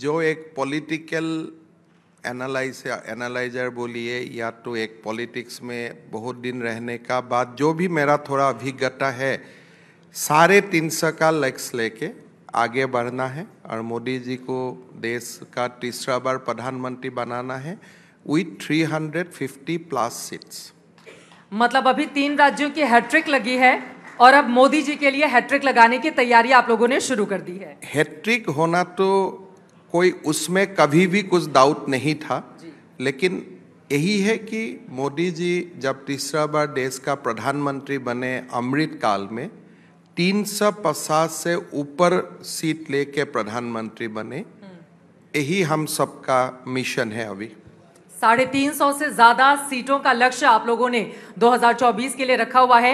जो एक political analyse analyser बोलिए या तो एक पॉलिटिक्स में बहुत दिन रहने का बाद जो भी मेरा थोड़ा अभिज्ञता है सारे तीन सौ का लक्ष्य लेके आगे बढ़ना है और मोदी जी को देश का तीसरा बार प्रधानमंत्री बनाना है विथ 350 प्लस सीट्स मतलब अभी तीन राज्यों की हैट्रिक लगी है और अब मोदी जी के लिए हैट्रिक लगाने की तैयारी आप लोगों ने शुरू कर दी है हैट्रिक होना तो कोई उसमें कभी भी कुछ डाउट नहीं था लेकिन यही है कि मोदी जी जब तीसरा बार देश का प्रधानमंत्री बने अमृत काल में पचास से ऊपर सीट लेके प्रधानमंत्री बने हम्म। यही हम सबका मिशन है अभी साढ़े तीन सौ से ज्यादा सीटों का लक्ष्य आप लोगों ने 2024 के लिए रखा हुआ है